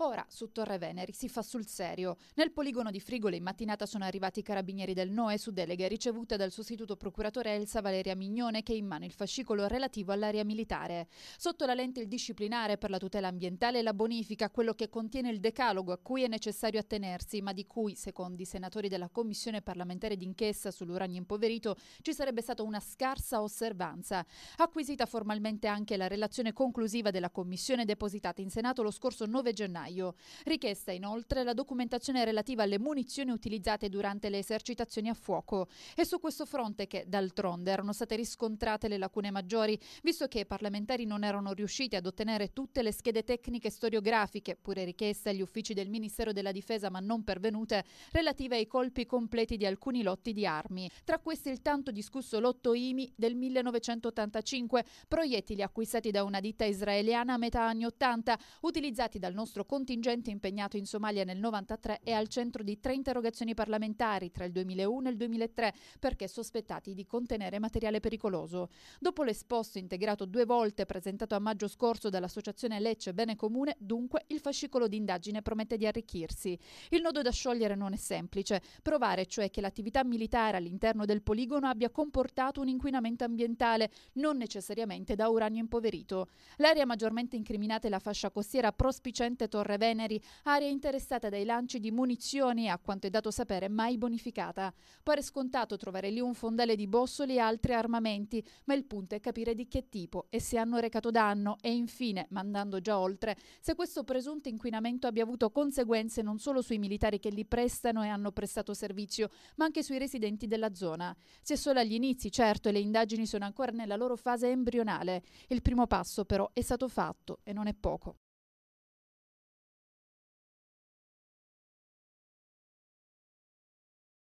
Ora, su Torre Veneri si fa sul serio. Nel poligono di Frigole in mattinata sono arrivati i carabinieri del NOE su deleghe ricevute dal sostituto procuratore Elsa Valeria Mignone che ha in mano il fascicolo relativo all'area militare. Sotto la lente il disciplinare per la tutela ambientale e la bonifica, quello che contiene il decalogo a cui è necessario attenersi, ma di cui, secondo i senatori della Commissione parlamentare d'inchiesta sull'uranio impoverito, ci sarebbe stata una scarsa osservanza. Acquisita formalmente anche la relazione conclusiva della Commissione depositata in Senato lo scorso 9 gennaio gennaio. Richiesta inoltre la documentazione relativa alle munizioni utilizzate durante le esercitazioni a fuoco. È su questo fronte che, d'altronde, erano state riscontrate le lacune maggiori, visto che i parlamentari non erano riusciti ad ottenere tutte le schede tecniche storiografiche, pure richieste agli uffici del Ministero della Difesa ma non pervenute, relative ai colpi completi di alcuni lotti di armi. Tra questi il tanto discusso lotto IMI del 1985, proiettili acquistati da una ditta israeliana a metà anni 80, utilizzati dal nostro contingente impegnato in Somalia nel 1993 è al centro di tre interrogazioni parlamentari tra il 2001 e il 2003 perché sospettati di contenere materiale pericoloso. Dopo l'esposto integrato due volte presentato a maggio scorso dall'associazione Lecce Bene Comune, dunque il fascicolo di indagine promette di arricchirsi. Il nodo da sciogliere non è semplice, provare cioè che l'attività militare all'interno del poligono abbia comportato un inquinamento ambientale, non necessariamente da uranio impoverito. L'area maggiormente incriminata è la fascia costiera prospicente tornata Torre Veneri, area interessata dai lanci di munizioni a quanto è dato sapere mai bonificata. Pare scontato trovare lì un fondale di bossoli e altri armamenti, ma il punto è capire di che tipo e se hanno recato danno e infine, mandando già oltre, se questo presunto inquinamento abbia avuto conseguenze non solo sui militari che li prestano e hanno prestato servizio, ma anche sui residenti della zona. Si è solo agli inizi, certo, e le indagini sono ancora nella loro fase embrionale. Il primo passo però è stato fatto e non è poco.